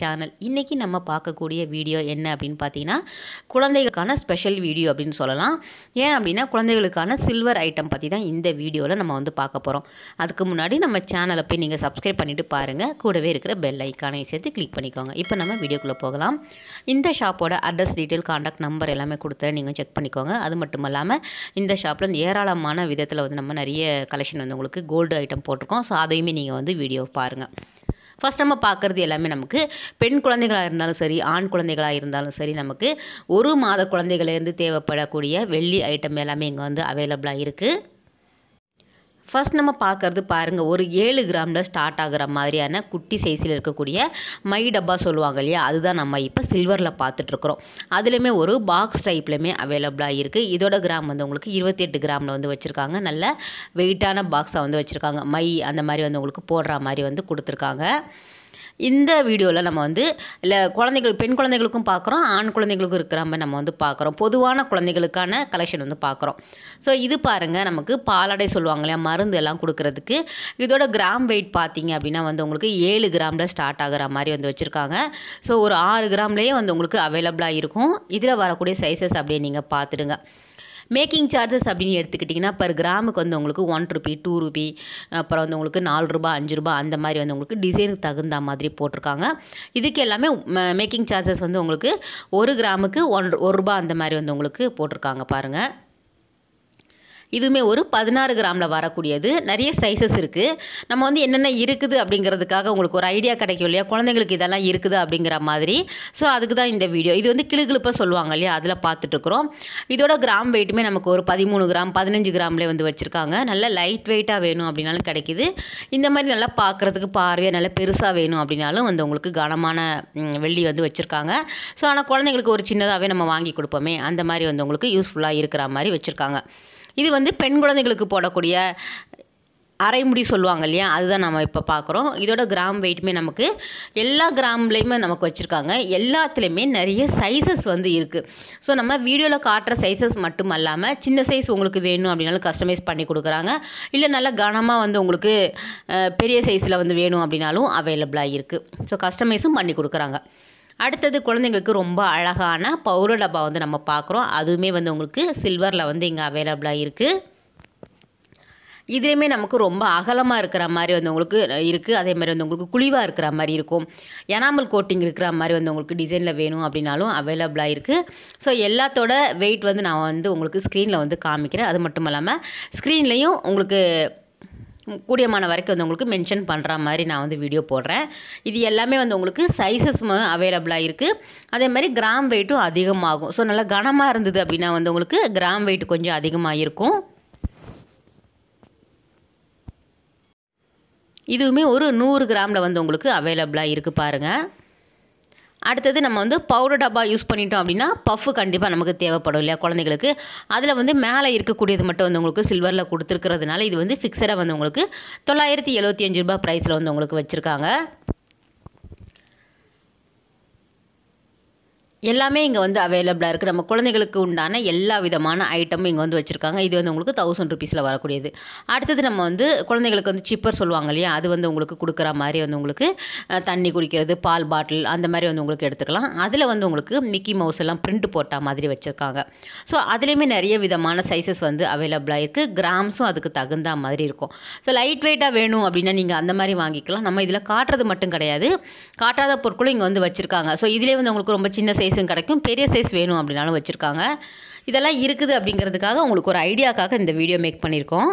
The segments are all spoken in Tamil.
சேனல் இன்றைக்கி நம்ம பார்க்கக்கூடிய வீடியோ என்ன அப்படின்னு பார்த்தீங்கன்னா குழந்தைகளுக்கான ஸ்பெஷல் வீடியோ அப்படின்னு சொல்லலாம் ஏன் அப்படின்னா குழந்தைகளுக்கான சில்வர் ஐட்டம் பற்றி தான் இந்த வீடியோவில் நம்ம வந்து பார்க்க போகிறோம் அதுக்கு முன்னாடி நம்ம சேனலை போய் நீங்கள் சப்ஸ்கிரைப் பண்ணிவிட்டு பாருங்கள் கூடவே இருக்கிற பெல் ஐக்கானை சேர்த்து கிளிக் பண்ணிக்கோங்க இப்போ நம்ம வீடியோக்குள்ளே போகலாம் இந்த ஷாப்போட அட்ரஸ் டீட்டெயில் காண்டாக்ட் நம்பர் எல்லாமே கொடுத்து நீங்கள் செக் பண்ணிக்கோங்க அது மட்டும் இல்லாமல் இந்த ஷாப்பில் ஏராளமான விதத்தில் வந்து நம்ம நிறைய கலெக்ஷன் வந்து உங்களுக்கு கோல்டு ஐட்டம் போட்டிருக்கோம் ஸோ அதையுமே நீங்கள் வந்து வீடியோ பாருங்கள் ஃபஸ்ட் நம்ம பார்க்குறது எல்லாமே நமக்கு பெண் குழந்தைகளாக இருந்தாலும் சரி ஆண் குழந்தைகளாக இருந்தாலும் சரி நமக்கு ஒரு மாத குழந்தைகளிலேருந்து தேவைப்படக்கூடிய வெள்ளி ஐட்டம் எல்லாமே இங்கே வந்து அவைலபிளாக இருக்குது ஃபஸ்ட் நம்ம பார்க்குறது பாருங்கள் ஒரு ஏழு கிராமில் ஸ்டார்ட் ஆகிற மாதிரியான குட்டி சைஸில் இருக்கக்கூடிய மை டப்பா சொல்லுவாங்க இல்லையா அதுதான் நம்ம இப்போ சில்வரில் பார்த்துட்ருக்குறோம் அதுலேயுமே ஒரு பாக்ஸ் டைப்லையுமே அவைலபிளாக இருக்குது இதோட கிராம் வந்து உங்களுக்கு இருபத்தி எட்டு கிராமில் வந்து வச்சுருக்காங்க நல்ல வெயிட்டான பாக்ஸாக வந்து வச்சுருக்காங்க மை அந்த மாதிரி வந்து உங்களுக்கு போடுற மாதிரி வந்து கொடுத்துருக்காங்க இந்த வீடியோவில் நம்ம வந்து இல்லை குழந்தைகளுக்கு பெண் குழந்தைகளுக்கும் பார்க்குறோம் ஆண் குழந்தைகளுக்கும் இருக்கிற மாதிரி நம்ம வந்து பார்க்குறோம் பொதுவான குழந்தைகளுக்கான கலெக்ஷன் வந்து பார்க்குறோம் ஸோ இது பாருங்கள் நமக்கு பாலடை சொல்லுவாங்க இல்லையா மருந்து எல்லாம் கொடுக்கறதுக்கு இதோட கிராம் வெயிட் பார்த்தீங்க அப்படின்னா வந்து உங்களுக்கு ஏழு கிராமில் ஸ்டார்ட் ஆகிற மாதிரி வந்து வச்சுருக்காங்க ஸோ ஒரு ஆறு கிராம்லேயே வந்து உங்களுக்கு அவைலபிளாக இருக்கும் இதில் வரக்கூடிய சைஸஸ் அப்படியே நீங்கள் பார்த்துடுங்க மேக்கிங் சார்ஜஸ் அப்படின்னு எடுத்துக்கிட்டிங்கன்னா பர் கிராமுக்கு வந்து உங்களுக்கு ஒன் ருபி டூ ருபி அப்புறம் வந்து உங்களுக்கு நாலு ரூபா அஞ்சு ரூபா அந்த மாதிரி வந்து உங்களுக்கு டிசைனுக்கு தகுந்த மாதிரி போட்டிருக்காங்க இதுக்கு எல்லாமே மேக்கிங் சார்ஜஸ் வந்து உங்களுக்கு ஒரு கிராமுக்கு ஒன் ஒரு ரூபா அந்த மாதிரி வந்து உங்களுக்கு போட்டிருக்காங்க பாருங்கள் இதுவுமே ஒரு பதினாறு கிராமில் வரக்கூடியது நிறைய சைஸஸ் இருக்குது நம்ம வந்து என்னென்ன இருக்குது அப்படிங்கிறதுக்காக உங்களுக்கு ஒரு ஐடியா கிடைக்கும் இல்லையா குழந்தைங்களுக்கு இதெல்லாம் இருக்குது அப்படிங்கிற மாதிரி ஸோ அதுக்கு தான் இந்த வீடியோ இது வந்து கிளுகிழுப்பாக சொல்லுவாங்க இல்லையா அதில் பார்த்துட்ருக்குறோம் இதோட கிராம் வெயிட்டுமே நமக்கு ஒரு பதிமூணு கிராம் பதினஞ்சு கிராம்லேயே வந்து வச்சுருக்காங்க நல்லா லைட் வெயிட்டாக வேணும் அப்படின்னாலும் கிடைக்கிது இந்த மாதிரி நல்லா பார்க்குறதுக்கு பார்வையாக நல்லா பெருசாக வேணும் அப்படின்னாலும் வந்து உங்களுக்கு கனமான வெள்ளி வந்து வச்சுருக்காங்க ஸோ ஆனால் குழந்தைங்களுக்கு ஒரு சின்னதாகவே நம்ம வாங்கி கொடுப்போமே அந்த மாதிரி வந்து உங்களுக்கு யூஸ்ஃபுல்லாக இருக்கிற மாதிரி வச்சுருக்காங்க இது வந்து பெண் குழந்தைகளுக்கு போடக்கூடிய அரைமுடி சொல்லுவாங்க இல்லையா அதுதான் நம்ம இப்போ பார்க்குறோம் இதோட கிராம் வெயிட்டுமே நமக்கு எல்லா கிராம்லேயுமே நமக்கு வச்சுருக்காங்க எல்லாத்துலேயுமே நிறைய சைஸஸ் வந்து இருக்குது ஸோ நம்ம வீடியோவில் காட்டுற சைஸஸ் மட்டும் அல்லாமல் சின்ன சைஸ் உங்களுக்கு வேணும் அப்படின்னாலும் கஸ்டமைஸ் பண்ணி கொடுக்குறாங்க இல்லை நல்லா கனமாக வந்து உங்களுக்கு பெரிய சைஸில் வந்து வேணும் அப்படின்னாலும் அவைலபிளாக இருக்குது ஸோ கஸ்டமைஸும் பண்ணி கொடுக்குறாங்க அடுத்தது குழந்தைங்களுக்கு ரொம்ப அழகான பவுர டப்பா வந்து நம்ம பார்க்குறோம் அதுவுமே வந்து உங்களுக்கு சில்வரில் வந்து இங்கே அவைலபிளாக இருக்குது இதுலேயுமே நமக்கு ரொம்ப அகலமாக இருக்கிற மாதிரி வந்து உங்களுக்கு இருக்குது அதே மாதிரி வந்து உங்களுக்கு குழிவாக இருக்கிற மாதிரி இருக்கும் எனாமல் கோட்டிங் இருக்கிற மாதிரி வந்து உங்களுக்கு டிசைனில் வேணும் அப்படின்னாலும் அவைலபிளாக இருக்குது ஸோ எல்லாத்தோட வெயிட் வந்து நான் வந்து உங்களுக்கு ஸ்க்ரீனில் வந்து காமிக்கிறேன் அது மட்டும் இல்லாமல் ஸ்க்ரீன்லேயும் உங்களுக்கு கூடியமான வரைக்கும் வந்து உங்களுக்கு மென்ஷன் பண்ணுற மாதிரி நான் வந்து வீடியோ போடுறேன் இது எல்லாமே வந்து உங்களுக்கு சைஸஸ் அவைலபிளாக இருக்குது அதே மாதிரி கிராம் வெயிட்டும் அதிகமாகும் ஸோ நல்லா கனமாக இருந்தது அப்படின்னா வந்து உங்களுக்கு கிராம் வெயிட் கொஞ்சம் அதிகமாக இருக்கும் இதுவுமே ஒரு நூறு கிராமில் வந்து உங்களுக்கு அவைலபிளாக இருக்குது பாருங்கள் அடுத்தது நம்ம வந்து பவுடர் டப்பா யூஸ் பண்ணிட்டோம் அப்படின்னா பஃப் கண்டிப்பாக நமக்கு தேவைப்படும் இல்லையா குழந்தைங்களுக்கு அதில் வந்து மேலே இருக்கக்கூடியது மட்டும் வந்து உங்களுக்கு சில்வரில் கொடுத்துருக்கிறதுனால இது வந்து ஃபிக்ஸடாக வந்து உங்களுக்கு தொள்ளாயிரத்தி எழுபத்தி அஞ்சு ரூபா ப்ரைஸில் வந்து உங்களுக்கு வச்சுருக்காங்க எல்லாமே இங்கே வந்து அவைலபிளாக இருக்குது நம்ம குழந்தைகளுக்கு உண்டான எல்லா விதமான ஐட்டமும் இங்கே வந்து வச்சுருக்காங்க இது வந்து உங்களுக்கு தௌசண்ட் ருபீஸில் வரக்கூடியது அடுத்தது நம்ம வந்து குழந்தைங்களுக்கு வந்து சிப்பர் சொல்லுவாங்க இல்லையா அது வந்து உங்களுக்கு கொடுக்குற மாதிரி வந்து உங்களுக்கு தண்ணி குடிக்கிறது பால் பாட்டில் அந்த மாதிரி வந்து உங்களுக்கு எடுத்துக்கலாம் அதில் வந்து உங்களுக்கு மிக்கி மவுஸ் எல்லாம் பிரிண்ட் போட்டால் மாதிரி வச்சுருக்காங்க ஸோ அதுலேயுமே நிறைய விதமான சைஸஸ் வந்து அவைலபிளாக இருக்குது கிராம்ஸும் அதுக்கு தகுந்த மாதிரி இருக்கும் ஸோ லைட் வெயிட்டாக வேணும் அப்படின்னா நீங்கள் அந்த மாதிரி வாங்கிக்கலாம் நம்ம இதில் காட்டுறது மட்டும் கிடையாது காட்டாத பொருட்களும் இங்கே வந்து வச்சுருக்காங்க ஸோ இதிலே வந்து உங்களுக்கு ரொம்ப சின்ன சைஸ் சைஸும் கிடைக்கும் பெரிய சைஸ் வேணும் அப்படின்னாலும் வச்சுருக்காங்க இதெல்லாம் இருக்குது அப்படிங்கிறதுக்காக உங்களுக்கு ஒரு ஐடியாக்காக இந்த வீடியோ மேக் பண்ணியிருக்கோம்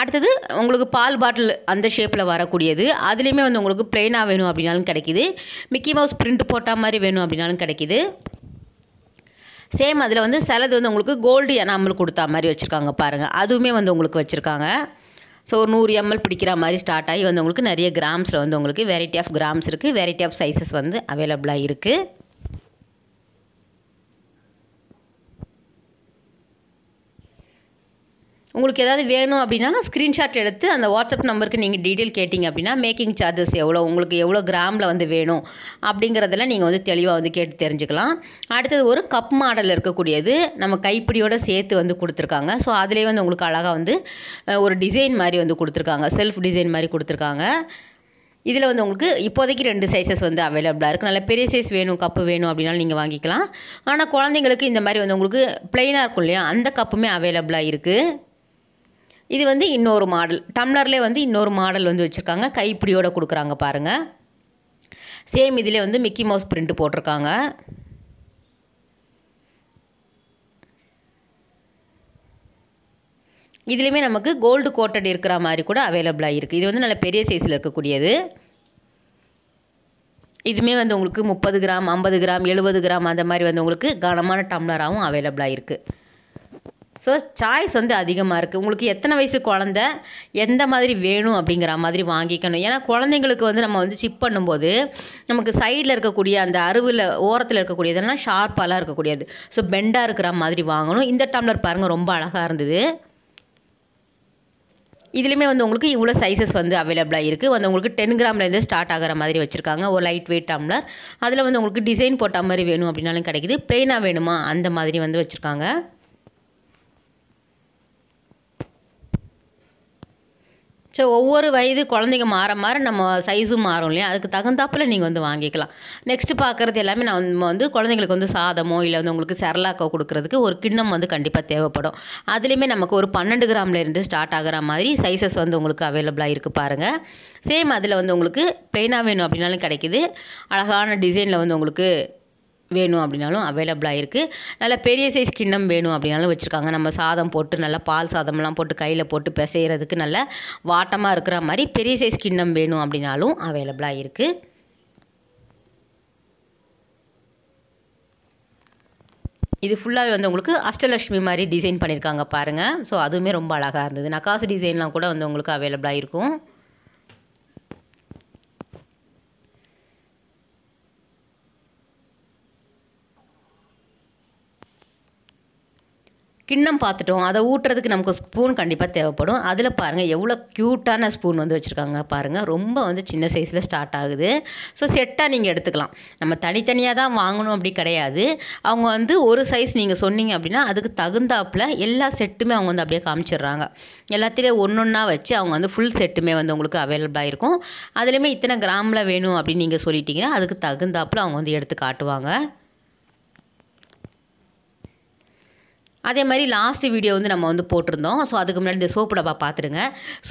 அடுத்தது உங்களுக்கு பால் பாட்டில் அந்த ஷேப்பில் வரக்கூடியது அதுலேயுமே வந்து உங்களுக்கு பிளெயினாக வேணும் அப்படின்னாலும் கிடைக்கிது மிக்கி மவுஸ் பிரிண்ட் போட்டால் மாதிரி வேணும் அப்படின்னாலும் கிடைக்கிது சேம் அதில் வந்து சிலது வந்து உங்களுக்கு கோல்டு எனாமல் கொடுத்தா மாதிரி வச்சுருக்காங்க பாருங்கள் அதுவுமே வந்து உங்களுக்கு வச்சுருக்காங்க ஸோ ஒரு நூறு எம்எல் பிடிக்கிற மாதிரி ஸ்டார்ட் ஆகி வந்து உங்களுக்கு நிறைய கிராம்ஸில் வந்து உங்களுக்கு வெரைட்டி ஆஃப் கிராம்ஸ் இருக்குது வெரைட்டி ஆஃப் சைஸஸ் வந்து அவைலபிளாக இருக்குது உங்களுக்கு ஏதாவது வேணும் அப்படின்னா ஸ்க்ரீன்ஷாட் எடுத்து அந்த வாட்ஸ்அப் நம்பருக்கு நீங்கள் டீட்டெயில் கேட்டிங்க அப்படின்னா மேக்கிங் சார்ஜஸ் எவ்வளோ உங்களுக்கு எவ்வளோ கிராமில் வந்து வேணும் அப்படிங்கிறதெல்லாம் நீங்கள் வந்து தெளிவாக வந்து கேட்டு தெரிஞ்சுக்கலாம் அடுத்தது ஒரு கப் மாடல் இருக்கக்கூடியது நம்ம கைப்பிடியோட சேர்த்து வந்து கொடுத்துருக்காங்க ஸோ அதிலே வந்து உங்களுக்கு அழகாக வந்து ஒரு டிசைன் மாதிரி வந்து கொடுத்துருக்காங்க செல்ஃப் டிசைன் மாதிரி கொடுத்துருக்காங்க இதில் வந்து உங்களுக்கு இப்போதைக்கு ரெண்டு சைஸஸ் வந்து அவைலபிளாக இருக்குது நல்ல பெரிய சைஸ் வேணும் கப்பு வேணும் அப்படின்னாலும் நீங்கள் வாங்கிக்கலாம் ஆனால் குழந்தைங்களுக்கு இந்த மாதிரி வந்து உங்களுக்கு ப்ளைனாக இருக்கும் இல்லையா அந்த கப்புமே அவைலபிளாக இருக்குது இது வந்து இன்னொரு மாடல் டம்ளர்லேயே வந்து இன்னொரு மாடல் வந்து வச்சுருக்காங்க கைப்பிடியோடு கொடுக்குறாங்க பாருங்கள் சேம் இதிலே வந்து மிக்கி மவுஸ் பிரிண்ட் போட்டிருக்காங்க இதுலேயுமே நமக்கு கோல்டு கோட்டட் இருக்கிற மாதிரி கூட அவைலபிளாக இருக்குது இது வந்து நல்ல பெரிய சைஸில் இருக்கக்கூடியது இதுவுமே வந்து உங்களுக்கு முப்பது கிராம் ஐம்பது கிராம் எழுபது கிராம் அந்த மாதிரி வந்து உங்களுக்கு கனமான டம்ளராகவும் அவைலபிளாக இருக்குது ஸோ சாய்ஸ் வந்து அதிகமாக இருக்குது உங்களுக்கு எத்தனை வயசு குழந்த எந்த மாதிரி வேணும் அப்படிங்கிற மாதிரி வாங்கிக்கணும் ஏன்னா குழந்தைங்களுக்கு வந்து நம்ம வந்து சிப் பண்ணும்போது நமக்கு சைடில் இருக்கக்கூடிய அந்த அருவில் ஓரத்தில் இருக்கக்கூடியதுனா ஷார்ப்பாலாம் இருக்கக்கூடியது ஸோ பெண்டாக இருக்கிற மாதிரி வாங்கணும் இந்த டம்ளர் பாருங்கள் ரொம்ப அழகாக இருந்தது இதுலேயுமே வந்து உங்களுக்கு இவ்வளோ சைஸஸ் வந்து அவைலபிளாக இருக்குது வந்து உங்களுக்கு டென் கிராம்லேருந்து ஸ்டார்ட் ஆகிற மாதிரி வச்சுருக்காங்க ஒரு லைட் வெயிட் டம்ளர் அதில் வந்து உங்களுக்கு டிசைன் போட்ட மாதிரி வேணும் அப்படின்னாலும் கிடைக்குது ப்ளெயினாக வேணுமா அந்த மாதிரி வந்து வச்சுருக்காங்க ஸோ ஒவ்வொரு வயது குழந்தைங்க மாற மாற நம்ம சைஸும் மாறும் இல்லையா அதுக்கு தகுந்தாப்பில் நீங்கள் வந்து வாங்கிக்கலாம் நெக்ஸ்ட்டு பார்க்குறது எல்லாமே நான் வந்து குழந்தைங்களுக்கு வந்து சாதமோ இல்லை வந்து உங்களுக்கு செரலாக்கோ கொடுக்குறதுக்கு ஒரு கிண்ணம் வந்து கண்டிப்பாக தேவைப்படும் அதுலேயுமே நமக்கு ஒரு பன்னெண்டு கிராம்லேருந்து ஸ்டார்ட் ஆகிற மாதிரி சைஸஸ் வந்து உங்களுக்கு அவைலபிளாக இருக்குது பாருங்கள் சேம் அதில் வந்து உங்களுக்கு பெயினாக வேணும் அப்படின்னாலும் கிடைக்கிது அழகான டிசைனில் வந்து உங்களுக்கு வேணும் அப்படின்னாலும் அவைலபிளாக இருக்குது நல்லா பெரிய சைஸ் கிண்ணம் வேணும் அப்படின்னாலும் வச்சுருக்காங்க நம்ம சாதம் போட்டு நல்லா பால் சாதம்லாம் போட்டு கையில் போட்டு பிசைகிறதுக்கு நல்ல வாட்டமாக இருக்கிற மாதிரி பெரிய சைஸ் கிண்ணம் வேணும் அப்படின்னாலும் அவைலபிளாக இருக்குது இது ஃபுல்லாகவே வந்து உங்களுக்கு அஷ்டலக்ஷ்மி மாதிரி டிசைன் பண்ணியிருக்காங்க பாருங்கள் ஸோ அதுவுமே ரொம்ப அழகாக இருந்தது நக்காசு டிசைன்லாம் கூட வந்து உங்களுக்கு அவைலபிளாக இருக்கும் கிண்ணம் பார்த்துட்டோம் அதை ஊட்டுறதுக்கு நமக்கு ஸ்பூன் கண்டிப்பாக தேவைப்படும் அதில் பாருங்கள் எவ்வளோ க்யூட்டான ஸ்பூன் வந்து வச்சுருக்காங்க பாருங்கள் ரொம்ப வந்து சின்ன சைஸில் ஸ்டார்ட் ஆகுது ஸோ செட்டாக நீங்கள் எடுத்துக்கலாம் நம்ம தனித்தனியாக தான் வாங்கணும் அப்படி கிடையாது அவங்க வந்து ஒரு சைஸ் நீங்கள் சொன்னீங்க அப்படின்னா அதுக்கு தகுந்தாப்பில் எல்லா செட்டுமே அவங்க வந்து அப்படியே காமிச்சிடுறாங்க எல்லாத்துலேயும் ஒன்று ஒன்றா வச்சு அவங்க வந்து ஃபுல் செட்டுமே வந்து உங்களுக்கு அவைலபிளாக இருக்கும் அதுலேயுமே இத்தனை கிராமில் வேணும் அப்படின்னு நீங்கள் சொல்லிட்டீங்கன்னா அதுக்கு தகுந்தாப்பில் அவங்க வந்து எடுத்து காட்டுவாங்க அதே மாதிரி லாஸ்ட் வீடியோ வந்து நம்ம வந்து போட்டிருந்தோம் ஸோ அதுக்கு முன்னாடி இந்த சோப்பு டப்பா பார்த்துருங்க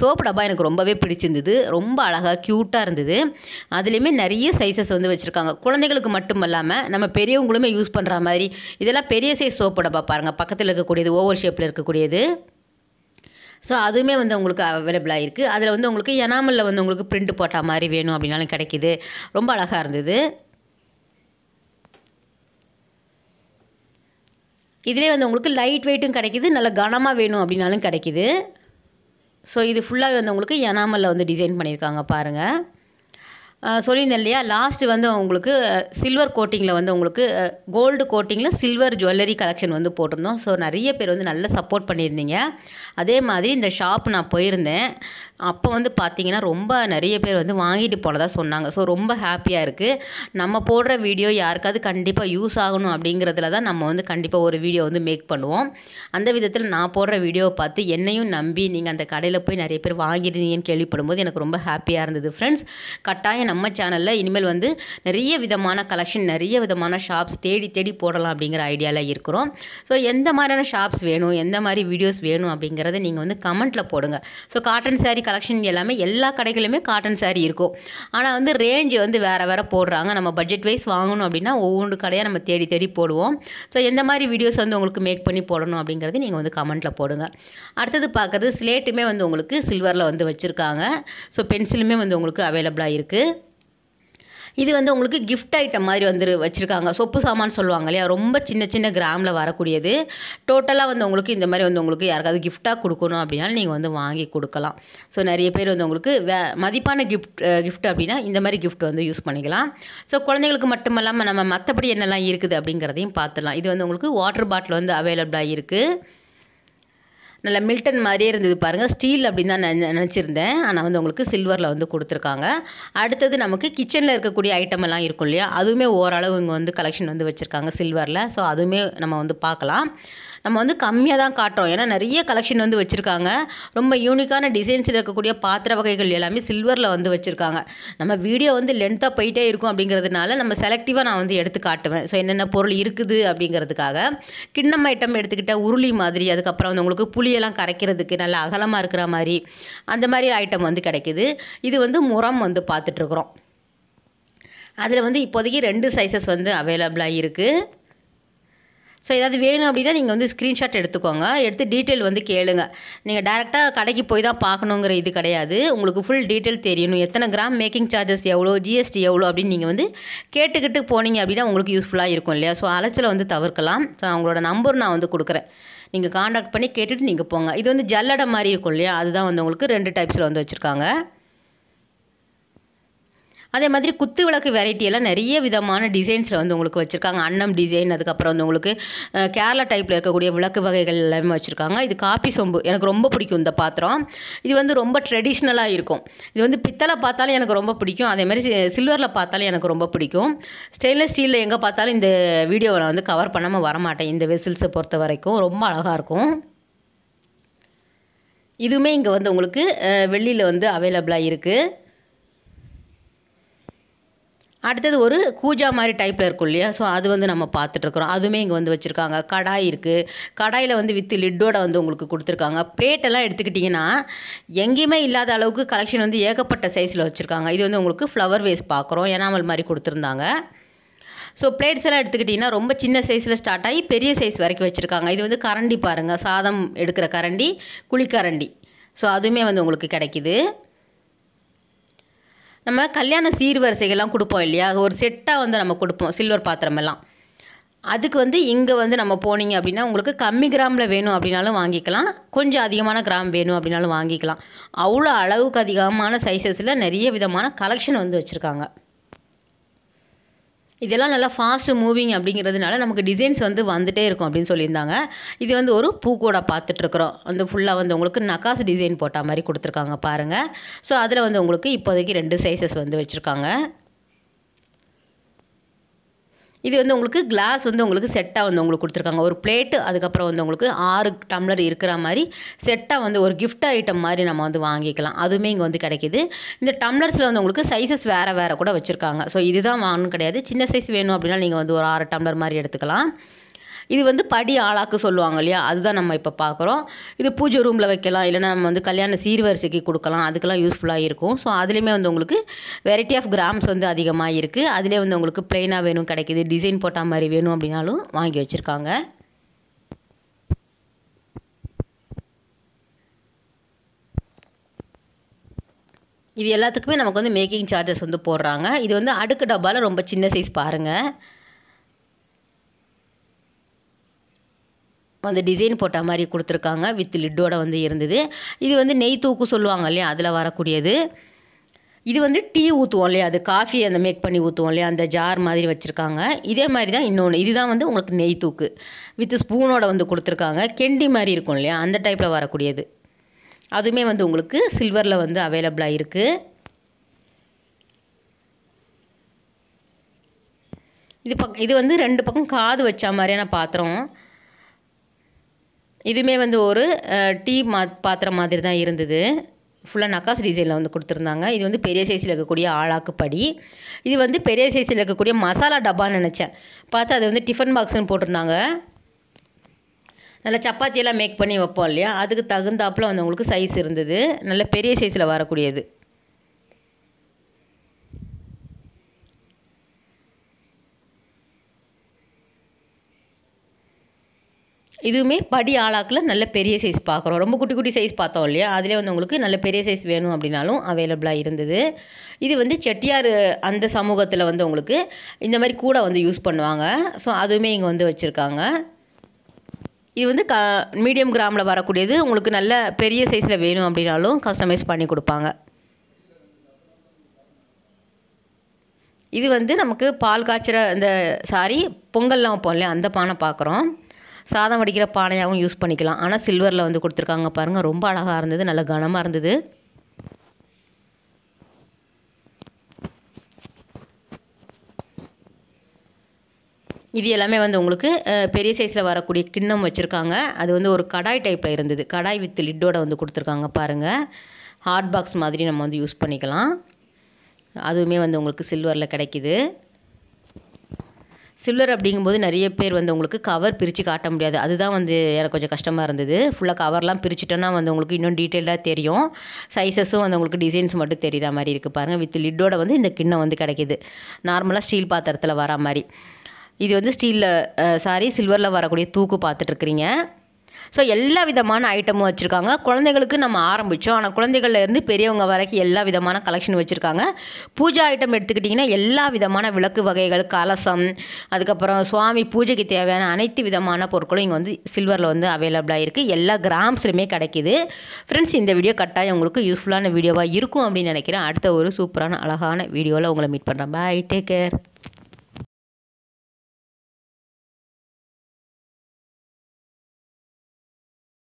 சோப்பு டப்பா எனக்கு ரொம்பவே பிடிச்சிருந்தது ரொம்ப அழகாக க்யூட்டாக இருந்தது அதுலேயுமே நிறைய சைஸஸ் வந்து வச்சுருக்காங்க குழந்தைகளுக்கு மட்டும் இல்லாமல் நம்ம பெரியவங்களுமே யூஸ் பண்ணுற மாதிரி இதெல்லாம் பெரிய சைஸ் சோப்பு டப்பா பாருங்கள் பக்கத்தில் இருக்கக்கூடியது ஓவல் ஷேப்பில் இருக்கக்கூடியது ஸோ அதுவுமே வந்து உங்களுக்கு அவைலபிளாக இருக்குது அதில் வந்து உங்களுக்கு எனாமலில் வந்து உங்களுக்கு பிரிண்ட் போட்டால் மாதிரி வேணும் அப்படின்னாலும் கிடைக்கிது ரொம்ப அழகாக இருந்தது இதிலே வந்து உங்களுக்கு லைட் வெயிட்டும் கிடைக்கிது நல்ல கனமாக வேணும் அப்படின்னாலும் கிடைக்கிது ஸோ இது ஃபுல்லாகவே வந்து உங்களுக்கு எனாமலில் வந்து டிசைன் பண்ணியிருக்காங்க பாருங்கள் சொல்லியிருந்தேன் இல்லையா லாஸ்ட்டு வந்து உங்களுக்கு சில்வர் கோட்டிங்கில் வந்து உங்களுக்கு கோல்டு கோட்டிங்கில் சில்வர் ஜுவல்லரி கலெக்ஷன் வந்து போட்டிருந்தோம் ஸோ நிறைய பேர் வந்து நல்லா சப்போர்ட் பண்ணியிருந்தீங்க அதே மாதிரி இந்த ஷாப் நான் போயிருந்தேன் அப்போ வந்து பார்த்திங்கன்னா ரொம்ப நிறைய பேர் வந்து வாங்கிட்டு போனதாக சொன்னாங்க ஸோ ரொம்ப ஹாப்பியாக இருக்குது நம்ம போடுற வீடியோ யாருக்காவது கண்டிப்பாக யூஸ் ஆகணும் அப்படிங்கிறதுல தான் நம்ம வந்து கண்டிப்பாக ஒரு வீடியோ வந்து மேக் பண்ணுவோம் அந்த விதத்தில் நான் போடுற வீடியோவை பார்த்து என்னையும் நம்பி நீங்கள் அந்த கடையில் போய் நிறைய பேர் வாங்கிடுறீங்கன்னு கேள்விப்படும்போது எனக்கு ரொம்ப ஹாப்பியாக இருந்தது ஃப்ரெண்ட்ஸ் கட்டாயம் நம்ம சேனலில் இனிமேல் வந்து நிறைய விதமான கலெக்ஷன் நிறைய விதமான ஷாப்ஸ் தேடி தேடி போடலாம் அப்படிங்கிற ஐடியாவில் இருக்கிறோம் ஸோ எந்த மாதிரியான ஷாப்ஸ் வேணும் எந்த மாதிரி வீடியோஸ் வேணும் அப்படிங்கிறத நீங்கள் வந்து கமெண்ட்டில் போடுங்க ஸோ காட்டன் சாரி கலெக்ஷன் எல்லாமே எல்லா கடைகளுமே காட்டன் சாரி இருக்கும் ஆனால் வந்து ரேஞ்சு வந்து வேறு வேறு போடுறாங்க நம்ம பட்ஜெட் வைஸ் வாங்கணும் அப்படின்னா ஒவ்வொன்று கடையாக நம்ம தேடி தேடி போடுவோம் ஸோ எந்த மாதிரி வீடியோஸ் வந்து உங்களுக்கு மேக் பண்ணி போடணும் அப்படிங்கிறது நீங்கள் வந்து கமெண்ட்டில் போடுங்க அடுத்தது பார்க்குறது ஸ்லேட்டுமே வந்து உங்களுக்கு சில்வரில் வந்து வச்சுருக்காங்க ஸோ பென்சிலுமே வந்து உங்களுக்கு அவைலபிளாக இருக்குது இது வந்து உங்களுக்கு கிஃப்ட் ஐட்டம் மாதிரி வந்து வச்சுருக்காங்க சொப்பு சாமான் சொல்லுவாங்க இல்லையா ரொம்ப சின்ன சின்ன கிராமில் வரக்கூடியது டோட்டலாக வந்து உங்களுக்கு இந்த மாதிரி வந்து உங்களுக்கு யாருக்காவது கிஃப்ட்டாக கொடுக்கணும் அப்படின்னாலும் நீங்கள் வந்து வாங்கி கொடுக்கலாம் ஸோ நிறைய பேர் வந்து உங்களுக்கு வே மதிப்பான கிஃப்ட் கிஃப்ட் அப்படின்னா இந்த மாதிரி கிஃப்ட் வந்து யூஸ் பண்ணிக்கலாம் ஸோ குழந்தைங்களுக்கு மட்டும் இல்லாமல் நம்ம மற்றபடி என்னெல்லாம் இருக்குது அப்படிங்கிறதையும் பார்த்துடலாம் இது வந்து உங்களுக்கு வாட்டர் பாட்டில் வந்து அவைலபிளாக இருக்குது நல்ல மில்டன் மாதிரியே இருந்தது பாருங்கள் ஸ்டீல் அப்படின்னு தான் நினச்சிருந்தேன் ஆனால் வந்து உங்களுக்கு சில்வரில் வந்து கொடுத்துருக்காங்க அடுத்தது நமக்கு கிச்சனில் இருக்கக்கூடிய ஐட்டம் எல்லாம் இருக்கும் இல்லையா அதுவுமே ஓரளவு இங்கே வந்து கலெக்ஷன் வந்து வச்சுருக்காங்க சில்வரில் ஸோ அதுவுமே நம்ம வந்து பார்க்கலாம் நம்ம வந்து கம்மியாக தான் காட்டுறோம் ஏன்னா நிறைய கலெக்ஷன் வந்து வச்சுருக்காங்க ரொம்ப யூனிக்கான டிசைன்ஸில் இருக்கக்கூடிய பாத்திர வகைகள் எல்லாமே சில்வரில் வந்து வச்சுருக்காங்க நம்ம வீடியோ வந்து லென்த்தாக போயிட்டே இருக்கும் அப்படிங்கிறதுனால நம்ம செலக்டிவாக நான் வந்து எடுத்து காட்டுவேன் ஸோ என்னென்ன பொருள் இருக்குது அப்படிங்கிறதுக்காக கிண்ணம் ஐட்டம் எடுத்துக்கிட்ட உருளி மாதிரி அதுக்கப்புறம் வந்து உங்களுக்கு புளியெல்லாம் கரைக்கிறதுக்கு நல்லா அகலமாக இருக்கிற மாதிரி அந்த மாதிரி ஐட்டம் வந்து கிடைக்கிது இது வந்து முரம் வந்து பார்த்துட்ருக்குறோம் அதில் வந்து இப்போதைக்கு ரெண்டு சைஸஸ் வந்து அவைலபிளாக இருக்குது ஸோ ஏதாவது வேணும் அப்படின்னா நீங்கள் வந்து ஸ்க்ரீன்ஷாட் எடுத்துக்கோங்க எடுத்து டீட்டெயில் வந்து கேளுங்க நீங்கள் டேரெக்டாக கடைக்கு போய் தான் பார்க்கணுங்கிற இது கிடையாது உங்களுக்கு ஃபுல் டீட்டெயில் தெரியணும் எத்தனை கிராம் மேக்கிங் சார்ஜஸ் எவ்வளோ ஜிஎஸ்டி எவ்வளோ அப்படின்னு நீங்கள் வந்து கேட்டுக்கிட்டு போனீங்க அப்படின்னா உங்களுக்கு யூஸ்ஃபுல்லாக இருக்கும் இல்லையா ஸோ அலைச்சலை வந்து தவிர்க்கலாம் ஸோ அவங்களோட நம்பர் நான் வந்து கொடுக்குறேன் நீங்கள் காண்டாக்ட் பண்ணி கேட்டுட்டு நீங்கள் போங்க இது வந்து ஜல்லடை மாதிரி இருக்கும் இல்லையா அதுதான் வந்து உங்களுக்கு ரெண்டு டைப்ஸில் வந்து வச்சுருக்காங்க அதே மாதிரி குத்து விளக்கு வெரைட்டியெல்லாம் நிறைய விதமான டிசைன்ஸில் வந்து உங்களுக்கு வச்சுருக்காங்க அன்னம் டிசைன் அதுக்கப்புறம் வந்து உங்களுக்கு கேரளா டைப்பில் இருக்கக்கூடிய விளக்கு வகைகள் எல்லாமே வச்சுருக்காங்க இது காப்பி சொம்பு எனக்கு ரொம்ப பிடிக்கும் இந்த பாத்திரம் இது வந்து ரொம்ப ட்ரெடிஷ்னலாக இருக்கும் இது வந்து பித்தளை பார்த்தாலும் எனக்கு ரொம்ப பிடிக்கும் அதே மாதிரி சில்வரில் பார்த்தாலும் எனக்கு ரொம்ப பிடிக்கும் ஸ்டெயின்லெஸ் ஸ்டீலில் எங்கே பார்த்தாலும் இந்த வீடியோவை நான் வந்து கவர் பண்ணாமல் வரமாட்டேன் இந்த வெசில்ஸை பொறுத்த வரைக்கும் ரொம்ப அழகாக இருக்கும் இதுவுமே இங்கே வந்து உங்களுக்கு வெளியில் வந்து அவைலபிளாக இருக்குது அடுத்தது ஒரு கூஜா மாதிரி டைப்பில் இருக்கும் இல்லையா ஸோ அது வந்து நம்ம பார்த்துட்ருக்குறோம் அதுவுமே இங்கே வந்து வச்சுருக்காங்க கடாய் இருக்குது கடாயில் வந்து வித்து லிட்டோட வந்து உங்களுக்கு கொடுத்துருக்காங்க பிளேட்டெல்லாம் எடுத்துக்கிட்டிங்கன்னா எங்கேயுமே இல்லாத அளவுக்கு கலெக்ஷன் வந்து ஏகப்பட்ட சைஸில் வச்சுருக்காங்க இது வந்து உங்களுக்கு ஃப்ளவர் வேஸ் பார்க்குறோம் எனாமல் மாதிரி கொடுத்துருந்தாங்க ஸோ பிளேட்ஸ் எல்லாம் எடுத்துக்கிட்டிங்கன்னா ரொம்ப சின்ன சைஸில் ஸ்டார்ட் ஆகி பெரிய சைஸ் வரைக்கும் வச்சுருக்காங்க இது வந்து கரண்டி பாருங்கள் சாதம் எடுக்கிற கரண்டி குழிக்கரண்டி ஸோ அதுவுமே வந்து உங்களுக்கு கிடைக்கிது நம்ம கல்யாண சீர்வரிசைகள்லாம் கொடுப்போம் இல்லையா ஒரு செட்டாக வந்து நம்ம கொடுப்போம் சில்வர் பாத்திரமெல்லாம் அதுக்கு வந்து இங்கே வந்து நம்ம போனீங்க அப்படின்னா உங்களுக்கு கம்மி கிராமில் வேணும் அப்படின்னாலும் வாங்கிக்கலாம் கொஞ்சம் அதிகமான கிராம் வேணும் அப்படின்னாலும் வாங்கிக்கலாம் அவ்வளோ அளவுக்கு அதிகமான சைஸஸில் நிறைய விதமான கலெக்ஷன் வந்து வச்சுருக்காங்க இதெல்லாம் நல்லா ஃபாஸ்ட் மூவிங் அப்படிங்கிறதுனால நமக்கு டிசைன்ஸ் வந்து வந்துட்டே இருக்கும் அப்படின்னு சொல்லியிருந்தாங்க இது வந்து ஒரு பூக்கூடா பார்த்துட்ருக்குறோம் அந்த ஃபுல்லாக வந்து உங்களுக்கு நக்காஸ் டிசைன் போட்டால் மாதிரி கொடுத்துருக்காங்க பாருங்கள் ஸோ அதில் வந்து உங்களுக்கு இப்போதைக்கு ரெண்டு சைஸஸ் வந்து வச்சுருக்காங்க இது வந்து உங்களுக்கு கிளாஸ் வந்து உங்களுக்கு செட்டாக வந்து உங்களுக்கு கொடுத்துருக்காங்க ஒரு பிளேட்டு அதுக்கப்புறம் வந்து உங்களுக்கு ஆறு டம்ளர் இருக்கிற மாதிரி செட்டாக வந்து ஒரு கிஃப்ட் ஐட்டம் மாதிரி நம்ம வந்து வாங்கிக்கலாம் அதுவுமே இங்கே வந்து கிடைக்கிது இந்த டம்ளர்ஸில் வந்து உங்களுக்கு சைஸஸ் வேறு வேறு கூட வச்சுருக்காங்க ஸோ இதுதான் வாங்கணும் கிடையாது சின்ன சைஸ் வேணும் அப்படின்னா நீங்கள் வந்து ஒரு ஆறு டம்ளர் மாதிரி எடுத்துக்கலாம் இது வந்து படி ஆளாக்கு சொல்லுவாங்க இல்லையா அதுதான் நம்ம இப்போ பார்க்குறோம் இது பூஜை ரூமில் வைக்கலாம் இல்லைனா நம்ம வந்து கல்யாண சீர்வரிசைக்கு கொடுக்கலாம் அதுக்கெல்லாம் யூஸ்ஃபுல்லாக இருக்கும் ஸோ அதுலேயுமே வந்து உங்களுக்கு வெரைட்டி ஆஃப் கிராம்ஸ் வந்து அதிகமாக இருக்குது அதிலே வந்து உங்களுக்கு ப்ளெயினாக வேணும் கிடைக்கிது டிசைன் போட்டால் மாதிரி வேணும் அப்படின்னாலும் வாங்கி வச்சுருக்காங்க இது எல்லாத்துக்குமே நமக்கு வந்து மேக்கிங் சார்ஜஸ் வந்து போடுறாங்க இது வந்து அடுக்கு டப்பாவில் ரொம்ப சின்ன சைஸ் பாருங்கள் அந்த டிசைன் போட்ட மாதிரி கொடுத்துருக்காங்க வித் லிட்டோட வந்து இருந்தது இது வந்து நெய் தூக்கு சொல்லுவாங்க இல்லையா அதில் வரக்கூடியது இது வந்து டீ ஊற்றுவோம் இல்லையா அது காஃபி அந்த மேக் பண்ணி ஊற்றுவோம் இல்லையா அந்த ஜார் மாதிரி வச்சுருக்காங்க இதே மாதிரி தான் இன்னொன்று இதுதான் வந்து உங்களுக்கு நெய் தூக்கு வித் ஸ்பூனோட வந்து கொடுத்துருக்காங்க கெண்டி மாதிரி இருக்கும் இல்லையா அந்த டைப்பில் வரக்கூடியது அதுவுமே வந்து உங்களுக்கு சில்வரில் வந்து அவைலபிளாக இருக்குது இது பக் இது வந்து ரெண்டு பக்கம் காது வச்ச மாதிரியான பாத்திரம் இதுவுமே வந்து ஒரு டீ மா பாத்திரம் மாதிரி தான் இருந்தது ஃபுல்லாக நக்காசு டிசைனில் வந்து கொடுத்துருந்தாங்க இது வந்து பெரிய சைஸில் இருக்கக்கூடிய ஆளாக்குப்படி இது வந்து பெரிய சைஸில் இருக்கக்கூடிய மசாலா டப்பான்னு நினச்சேன் பார்த்தா அது வந்து டிஃபன் பாக்ஸ்னு போட்டிருந்தாங்க நல்லா சப்பாத்தியெல்லாம் மேக் பண்ணி வைப்போம் இல்லையா அதுக்கு தகுந்தாப்பில் வந்து உங்களுக்கு சைஸ் இருந்தது நல்ல பெரிய சைஸில் வரக்கூடியது இதுவுமே படி ஆளாக்கில் நல்ல பெரிய சைஸ் பார்க்குறோம் ரொம்ப குட்டி குட்டி சைஸ் பார்த்தோம் இல்லையா அதிலே வந்து உங்களுக்கு நல்ல பெரிய சைஸ் வேணும் அப்படின்னாலும் அவைலபிளாக இருந்தது இது வந்து செட்டியார் அந்த சமூகத்தில் வந்து உங்களுக்கு இந்த மாதிரி கூட வந்து யூஸ் பண்ணுவாங்க ஸோ அதுவுமே இங்கே வந்து வச்சுருக்காங்க இது வந்து க மீடியம் கிராமில் வரக்கூடியது உங்களுக்கு நல்ல பெரிய சைஸில் வேணும் அப்படின்னாலும் கஸ்டமைஸ் பண்ணி கொடுப்பாங்க இது வந்து நமக்கு பால் காய்ச்சிற இந்த சாரி பொங்கல்லாம் வைப்போம் இல்லையா அந்த பானை பார்க்குறோம் சாதம் வடிக்கிற பானையாகவும் யூஸ் பண்ணிக்கலாம் ஆனால் சில்வரில் வந்து கொடுத்துருக்காங்க பாருங்கள் ரொம்ப அழகாக இருந்தது நல்ல கனமாக இருந்தது இது எல்லாமே வந்து உங்களுக்கு பெரிய சைஸில் வரக்கூடிய கிண்ணம் வச்சுருக்காங்க அது வந்து ஒரு கடாய் டைப்பில் இருந்தது கடாய் வித் லிட்டோட வந்து கொடுத்துருக்காங்க பாருங்கள் ஹாட் பாக்ஸ் மாதிரி நம்ம வந்து யூஸ் பண்ணிக்கலாம் அதுவுமே வந்து உங்களுக்கு சில்வரில் கிடைக்கிது சில்வர் அப்படிங்கும்போது நிறைய பேர் வந்து உங்களுக்கு கவர் பிரித்து காட்ட முடியாது அதுதான் வந்து எனக்கு கொஞ்சம் கஷ்டமாக இருந்தது ஃபுல்லாக கவர்லாம் பிரிச்சுட்டோன்னா வந்து உங்களுக்கு இன்னும் டீட்டெயிலாக தெரியும் சைஸஸும் வந்து உங்களுக்கு டிசைன்ஸ் மட்டும் தெரிகிற மாதிரி இருக்குது பாருங்கள் வித் லிட்டோட வந்து இந்த கிண்ணம் வந்து கிடைக்கிது நார்மலாக ஸ்டீல் பாத்திரத்தில் வர மாதிரி இது வந்து ஸ்டீலில் சாரி சில்வரில் வரக்கூடிய தூக்கு பார்த்துட்ருக்குறீங்க ஸோ எல்லா விதமான ஐட்டமும் வச்சுருக்காங்க குழந்தைகளுக்கு நம்ம ஆரம்பித்தோம் ஆனால் குழந்தைகள்லேருந்து பெரியவங்க வரைக்கும் எல்லா விதமான கலெக்ஷன் வச்சுருக்காங்க பூஜா ஐட்டம் எடுத்துக்கிட்டிங்கன்னா எல்லா விதமான விளக்கு வகைகள் கலசம் அதுக்கப்புறம் சுவாமி பூஜைக்கு தேவையான அனைத்து விதமான பொருட்களும் இங்கே வந்து சில்வரில் வந்து அவைலபிளாக இருக்குது எல்லா கிராம்ஸ்லையுமே கிடைக்கிது ஃப்ரெண்ட்ஸ் இந்த வீடியோ கட்டாயம் உங்களுக்கு யூஸ்ஃபுல்லான வீடியோவாக இருக்கும் அப்படின்னு நினைக்கிறேன் அடுத்த ஒரு சூப்பரான அழகான வீடியோவில் உங்களை மீட் பண்ணுறேன் பாய் டேக் கேர்